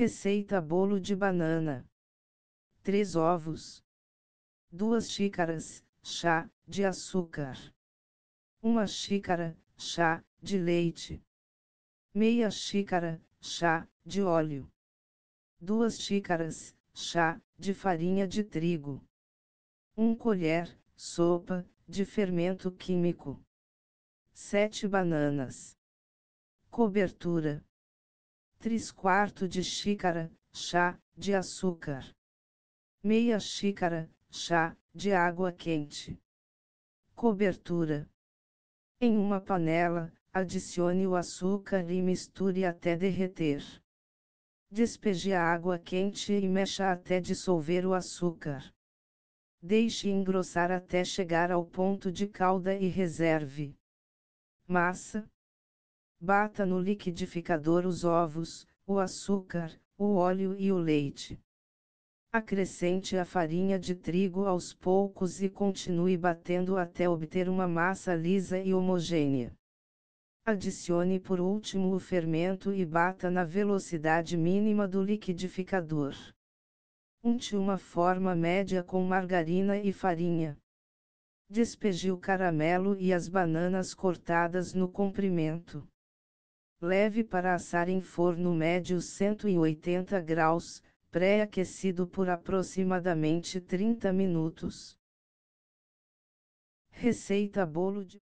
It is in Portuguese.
Receita bolo de banana. 3 ovos. 2 xícaras, chá, de açúcar. 1 xícara, chá, de leite. Meia xícara, chá, de óleo. 2 xícaras, chá, de farinha de trigo. 1 colher, sopa, de fermento químico. 7 bananas. Cobertura. 3 quartos de xícara, chá, de açúcar. Meia xícara, chá, de água quente. Cobertura. Em uma panela, adicione o açúcar e misture até derreter. Despeje a água quente e mexa até dissolver o açúcar. Deixe engrossar até chegar ao ponto de calda e reserve. Massa, Bata no liquidificador os ovos, o açúcar, o óleo e o leite. Acrescente a farinha de trigo aos poucos e continue batendo até obter uma massa lisa e homogênea. Adicione por último o fermento e bata na velocidade mínima do liquidificador. Unte uma forma média com margarina e farinha. Despeje o caramelo e as bananas cortadas no comprimento. Leve para assar em forno médio 180 graus, pré-aquecido por aproximadamente 30 minutos. Receita bolo de